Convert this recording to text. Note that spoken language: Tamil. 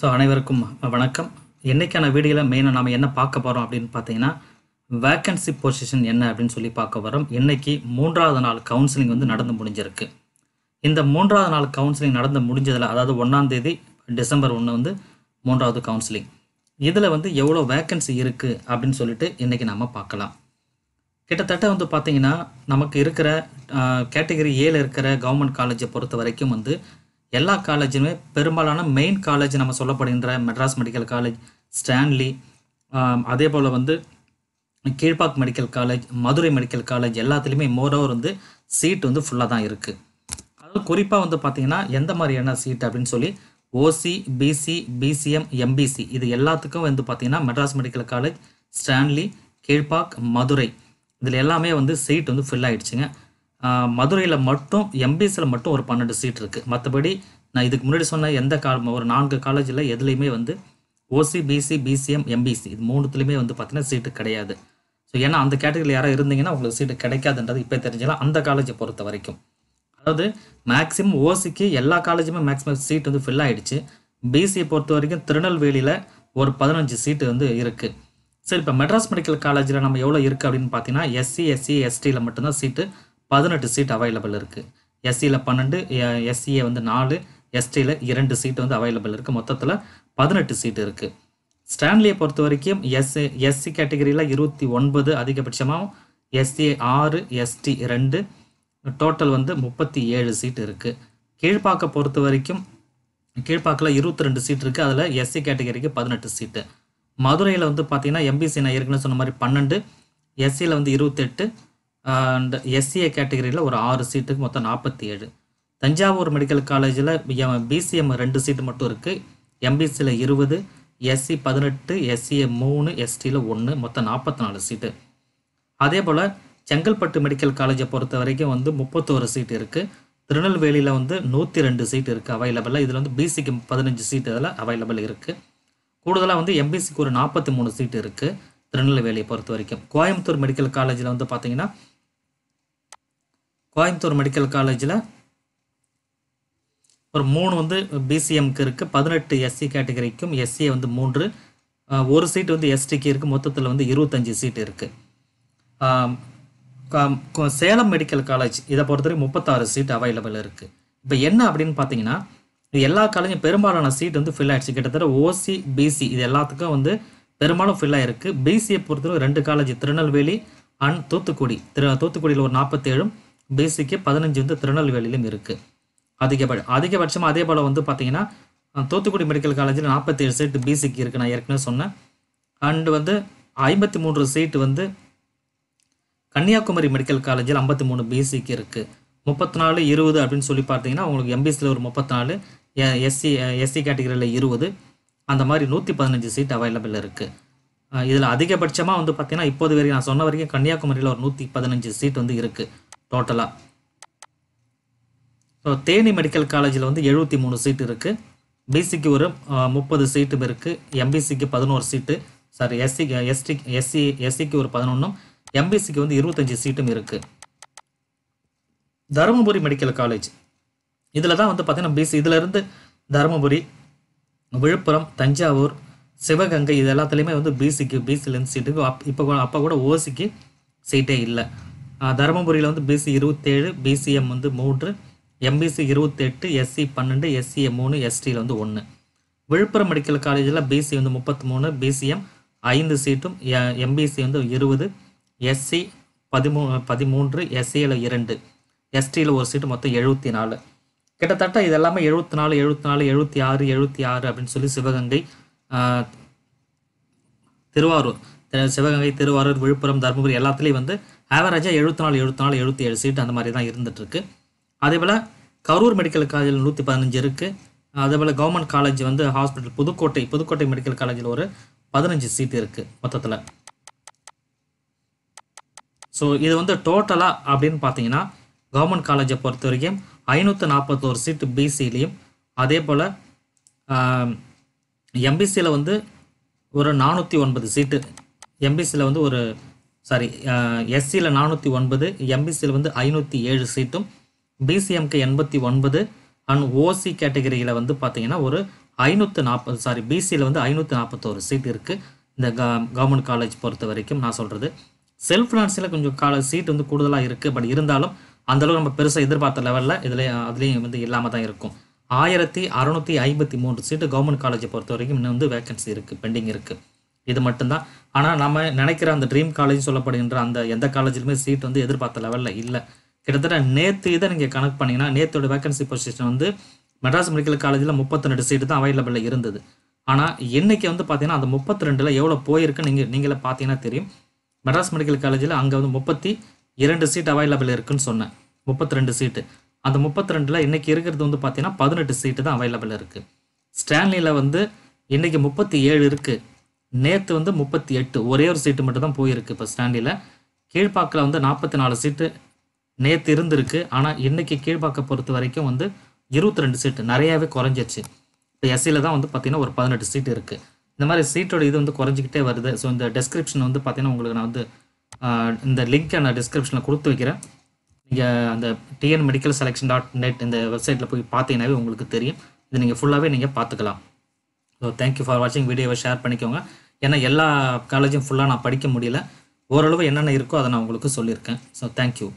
ஸோ அனைவருக்கும் வணக்கம் என்றைக்கான வீடியோவில் மெயினாக நாம் என்ன பார்க்க போகிறோம் அப்படின்னு பார்த்தீங்கன்னா வேக்கன்சி பொசிஷன் என்ன அப்படின்னு சொல்லி பார்க்க வரோம் இன்றைக்கி மூன்றாவது நாள் கவுன்சிலிங் வந்து நடந்து முடிஞ்சிருக்கு இந்த மூன்றாவது நாள் கவுன்சிலிங் நடந்து முடிஞ்சதில் அதாவது ஒன்றாந்தேதி டிசம்பர் ஒன்று வந்து மூன்றாவது கவுன்சிலிங் இதில் வந்து எவ்வளோ வேக்கன்சி இருக்குது அப்படின்னு சொல்லிட்டு இன்றைக்கி நாம் பார்க்கலாம் கிட்டத்தட்ட வந்து பார்த்திங்கன்னா நமக்கு இருக்கிற கேட்டகரி ஏல இருக்கிற கவர்மெண்ட் காலேஜை பொறுத்த வரைக்கும் வந்து எல்லா காலேஜுமே பெரும்பாலான மெயின் காலேஜ் நம்ம சொல்லப்படுகின்ற மெட்ராஸ் மெடிக்கல் காலேஜ் ஸ்டான்லி அதே போல் வந்து Kilpauk medical college Madurai medical college எல்லாத்துலேயுமே மோரோவர் வந்து சீட் வந்து ஃபுல்லாக தான் இருக்குது அதாவது குறிப்பாக வந்து பார்த்திங்கன்னா எந்த மாதிரியான சீட் அப்படின்னு சொல்லி ஓசி பிசி பிசிஎம் எம்பிசி இது எல்லாத்துக்கும் வந்து பார்த்திங்கன்னா Madras medical college Stanley Kilpauk Madurai இதில் எல்லாமே வந்து சீட் வந்து ஃபில் ஆகிடுச்சுங்க மதுரையில் மட்டும் எம்பிஎஸ்சியில் மட்டும் ஒரு பன்னெண்டு சீட் இருக்குது மற்றபடி நான் இதுக்கு முன்னாடி சொன்ன எந்த கால ஒரு நான்கு காலேஜில் எதுலேயுமே வந்து ஓசி பிசி பிசிஎம் எம்பிசி இது மூணுத்துலேயுமே வந்து பார்த்தீங்கன்னா சீட்டு கிடையாது ஸோ ஏன்னா அந்த கேட்டகரியில் யாராவது இருந்தீங்கன்னா உங்களுக்கு சீட்டு கிடைக்காதுன்றது இப்போ தெரிஞ்சலாம் அந்த காலேஜை பொறுத்த வரைக்கும் அதாவது மேக்ஸிமம் ஓசிக்கு எல்லா காலேஜுமே மேக்ஸிமம் சீட் வந்து ஃபில் ஆகிடுச்சு பிசியை பொறுத்த வரைக்கும் திருநெல்வேலியில் ஒரு பதினஞ்சு சீட்டு வந்து இருக்குது சரி இப்போ மெட்ராஸ் மெடிக்கல் காலேஜில் நம்ம எவ்வளோ இருக்குது அப்படின்னு பார்த்தீங்கன்னா எஸ்சி எஸ்சி எஸ்டியில் மட்டும்தான் சீட்டு பதினெட்டு சீட் அவைலபிள் இருக்குது எஸ்சியில் பன்னெண்டு எஸ்சிஏ வந்து நாலு எஸ்டியில் இரண்டு சீட் வந்து அவைலபிள் இருக்குது மொத்தத்தில் பதினெட்டு சீட் இருக்குது ஸ்டான்லியை பொறுத்த வரைக்கும் எஸ் எஸ்சி கேட்டகரியில் இருபத்தி ஒன்பது அதிகபட்சமாகவும் எஸ்சி ஆறு எஸ்டி ரெண்டு டோட்டல் வந்து முப்பத்தி ஏழு சீட் இருக்குது கீழ்ப்பாக்க பொறுத்த வரைக்கும் கீழ்ப்பாக்கில் இருபத்தி ரெண்டு சீட் இருக்குது அதில் எஸ்சி கேட்டகரிக்கு பதினெட்டு சீட்டு மதுரையில் வந்து பார்த்திங்கன்னா எம்பிசி நான் ஏற்கனவே சொன்ன மாதிரி பன்னெண்டு எஸ்சியில் வந்து இருபத்தெட்டு அண்ட் எஸ்சிஏ கேட்டகரியில் ஒரு ஆறு சீட்டுக்கு மொத்தம் நாற்பத்தி ஏழு தஞ்சாவூர் மெடிக்கல் காலேஜில் பிசிஎம் ரெண்டு சீட்டு மட்டும் இருக்குது எம்பிசியில் இருபது எஸ்சி பதினெட்டு எஸ்சிஏ மூணு எஸ்டியில் ஒன்று மொத்தம் நாற்பத்தி நாலு சீட்டு அதே போல் செங்கல்பட்டு மெடிக்கல் காலேஜை பொறுத்த வரைக்கும் வந்து முப்பத்தோரு சீட்டு இருக்குது திருநெல்வேலியில் வந்து நூற்றி ரெண்டு சீட்டு இருக்குது அவைலபிளாக இதில் வந்து பிசிக்கு பதினஞ்சு சீட்டு இதில் அவைலபிள் இருக்குது கூடுதலாக வந்து எம்பிசிக்கு ஒரு நாற்பத்தி மூணு சீட்டு இருக்குது திருநெல்வேலியை பொறுத்த வரைக்கும் கோயம்புத்தூர் மெடிக்கல் காலேஜில் வந்து பார்த்திங்கன்னா கோயம்புத்தூர் மெடிக்கல் காலேஜில் ஒரு மூணு வந்து பிசிஎம்க்கு இருக்குது பதினெட்டு எஸ்சி கேட்டகரிக்கும் எஸ்சியை வந்து மூன்று ஒரு சீட் வந்து எஸ்டிக்கு இருக்குது மொத்தத்தில் வந்து இருபத்தஞ்சி சீட் இருக்குது சேலம் மெடிக்கல் காலேஜ் இதை பொறுத்தவரைக்கும் முப்பத்தாறு சீட் அவைலபிள் இருக்குது இப்போ என்ன அப்படின்னு பார்த்தீங்கன்னா எல்லா காலேஜும் பெரும்பாலான சீட் வந்து ஃபில் ஆகிடுச்சு கிட்டத்தட்ட ஓசி பிசி இது எல்லாத்துக்கும் வந்து பெரும்பாலும் ஃபில் ஆகிருக்கு பிசியை பொறுத்தவரை ரெண்டு காலேஜ் திருநெல்வேலி அண்ட் தூத்துக்குடி திரு தூத்துக்குடியில் ஒரு நாற்பத்தேழும் பிசிக்கு பதினஞ்சு வந்து திருநெல்வேலியிலும் இருக்குது அதிகபட்ச அதிகபட்சமாக அதே போல் வந்து பார்த்திங்கன்னா தூத்துக்குடி மெடிக்கல் காலேஜில் நாற்பத்தேழு சீட்டு பிசிக்கு இருக்குது நான் ஏற்கனவே சொன்னேன் அண்டு வந்து ஐம்பத்தி மூன்று சீட்டு வந்து கன்னியாகுமரி மெடிக்கல் காலேஜில் ஐம்பத்தி மூணு பிசிக்கு இருக்குது முப்பத்தி நாலு இருபது அப்படின்னு சொல்லி பார்த்தீங்கன்னா உங்களுக்கு எம்பிசியில் ஒரு முப்பத்தி நாலு எஸ்சி எஸ்சி கேட்டகரியில் இருபது அந்த மாதிரி நூற்றி பதினஞ்சு சீட் அவைலபிள் இருக்குது இதில் அதிகபட்சமாக வந்து பார்த்திங்கன்னா இப்போது வரைக்கும் நான் சொன்ன வரைக்கும் கன்னியாகுமரியில் ஒரு நூற்றி பதினஞ்சு சீட் வந்து இருக்குது டோட்டலாக ஸோ தேனி மெடிக்கல் காலேஜில் வந்து எழுபத்தி மூணு சீட் இருக்குது பிசிக்கு ஒரு முப்பது சீட்டும் இருக்குது எம்பிசிக்கு பதினோரு seat sorry SC ST SC எஸ்சிக்கு ஒரு பதினொன்றும் எம்பிசிக்கு வந்து இருபத்தஞ்சி சீட்டும் இருக்குது தருமபுரி மெடிக்கல் காலேஜ் இதில் தான் வந்து பார்த்தீங்கன்னா பிசி இதிலேருந்து தருமபுரி விழுப்புரம் தஞ்சாவூர் சிவகங்கை இது எல்லாத்துலேயுமே வந்து பிசிக்கு பிசிலேருந்து சீட்டுக்கு அப் இப்போ அப்போ கூட ஓசிக்கு சீட்டே இல்லை தருமபுரியில் வந்து பிசி இருபத்தேழு பிசிஎம் வந்து மூன்று எம்பிசி இருபத்தெட்டு எஸ்சி பன்னெண்டு எஸ்சிஎம் மூணு எஸ்டியில் வந்து ஒன்று விழுப்புரம் மெடிக்கல் காலேஜில் பிசி வந்து முப்பத்தி மூணு பிசிஎம் ஐந்து சீட்டும் எம்பிசி வந்து இருபது எஸ்சி பதிமூ பதிமூன்று எஸ்சியில் இரண்டு எஸ்டியில் ஒரு சீட்டு மொத்தம் எழுபத்தி நாலு கிட்டத்தட்ட இதெல்லாமே எழுபத்தி நாலு எழுபத்தி நாலு எழுபத்தி ஆறு எழுபத்தி ஆறு அப்படின்னு சொல்லி சிவகங்கை திருவாரூர் சிவகங்கை திருவாரூர் விழுப்புரம் தருமபுரி எல்லாத்துலேயும் வந்து ஆவரேஜாக எழுபத்தி நாலு எழுபத்தி நாலு எழுபத்தி ஏழு சீட் அந்த மாதிரி தான் இருந்துகிட்ருக்கு அதே போல் கரூர் மெடிக்கல் காலேஜில் நூற்றி பதினஞ்சு இருக்குது அதே போல் கவர்மெண்ட் காலேஜ் வந்து ஹாஸ்பிட்டல் புதுக்கோட்டை புதுக்கோட்டை மெடிக்கல் காலேஜில் ஒரு பதினஞ்சு சீட் இருக்குது மொத்தத்தில் ஸோ இது வந்து டோட்டலாக அப்படின்னு பார்த்தீங்கன்னா கவர்மெண்ட் காலேஜை பொறுத்த வரைக்கும் ஐநூற்றி நாற்பத்தோரு சீட்டு பிசிலையும் அதே போல் எம்பிசியில் வந்து ஒரு நானூற்றி ஒன்பது சீட்டு எம்பிசியில் வந்து ஒரு சாரி எஸ்சியில் நானூற்றி ஒன்பது எம்பிசியில் வந்து ஐநூற்றி ஏழு சீட்டும் பிசிஎம்க்கு எண்பத்தி ஒன்பது அண்ட் ஓசி கேட்டகரியில் வந்து பார்த்தீங்கன்னா ஒரு ஐநூற்று நாற்பது சாரி பிசியில் வந்து ஐநூற்றி நாற்பத்தோரு சீட் இருக்குது இந்த க கவர்மெண்ட் காலேஜ் பொறுத்த வரைக்கும் நான் சொல்கிறது செல்ஃப் ஃபினான்ஸில் கொஞ்சம் கால சீட் வந்து கூடுதலாக இருக்குது பட் இருந்தாலும் அந்தளவு நம்ம பெருசாக எதிர்பார்த்த லெவலில் இதில் அதுலேயும் வந்து இல்லாமல் தான் இருக்கும் ஆயிரத்தி அறநூற்றி ஐம்பத்தி மூன்று சீட்டு கவர்மெண்ட் காலேஜை பொறுத்த வரைக்கும் இன்னும் வந்து வேக்கன்சி இருக்குது பெண்டிங் இருக்குது இது மட்டும்தான் ஆனால் நம்ம நினைக்கிற அந்த ட்ரீம் காலேஜ் சொல்லப்படுகின்ற அந்த எந்த காலேஜிலுமே சீட் வந்து எதிர்பார்த்த லெவலில் இல்லை கிட்டத்தட்ட நேற்று இதை நீங்கள் கனெக்ட் பண்ணிங்கன்னா நேற்றோட வேகன்சி பொசிஷன் வந்து மெட்ராஸ் மெடிக்கல் காலேஜில் முப்பத்தி சீட்டு தான் அவைலபிளில் இருந்தது ஆனால் இன்றைக்கி வந்து பார்த்தீங்கன்னா அந்த முப்பத்தி ரெண்டில் எவ்வளோ போயிருக்குன்னு நீங்கள் நீங்களே பார்த்தீங்கன்னா தெரியும் மெட்ராஸ் மெடிக்கல் காலேஜில் அங்கே வந்து முப்பத்தி இரண்டு சீட் அவைலபிள் இருக்குன்னு சொன்னேன் முப்பத்தி ரெண்டு சீட்டு அந்த முப்பத்தி ரெண்டில் இன்றைக்கி இருக்கிறது வந்து பார்த்தீங்கன்னா பதினெட்டு சீட்டு தான் அவைலபிள் இருக்குது ஸ்டான்லியில் வந்து இன்றைக்கி முப்பத்தி ஏழு இருக்குது நேற்று வந்து முப்பத்தி எட்டு ஒரே ஒரு சீட்டு மட்டும் தான் போயிருக்கு இப்போ ஸ்டாண்டில் கீழ்ப்பாக்கில் வந்து நாற்பத்தி நாலு சீட்டு நேற்று இருந்திருக்கு ஆனால் இன்றைக்கி கீழ்ப்பாக்க பொறுத்த வரைக்கும் வந்து இருபத்தி ரெண்டு சீட்டு நிறையாவே குறைஞ்சிச்சு இப்போ எஸ்சியில் தான் வந்து பார்த்திங்கன்னா ஒரு பதினெட்டு சீட்டு இருக்குது இந்த மாதிரி சீட்டோட இது வந்து குறைஞ்சிக்கிட்டே வருது ஸோ இந்த டெஸ்கிரிப்ஷன் வந்து பார்த்திங்கன்னா உங்களுக்கு நான் வந்து இந்த லிங்க்கை நான் டிஸ்கிரிப்ஷனில் கொடுத்து வைக்கிறேன் நீங்கள் அந்த TN medical selection dot net இந்த வெப்சைட்டில் போய் பார்த்தீங்கன்னாவே உங்களுக்கு தெரியும் இது நீங்கள் ஃபுல்லாகவே நீங்கள் பார்த்துக்கலாம் ஸோ தேங்க்யூ ஃபார் வாட்சிங் வீடியோவை ஷேர் பண்ணிக்கோங்க ஏன்னா எல்லா காலேஜும் ஃபுல்லாக நான் படிக்க முடியல ஓரளவு என்னென்ன இருக்கோ அதை நான் உங்களுக்கு சொல்லியிருக்கேன் ஸோ தேங்க்யூ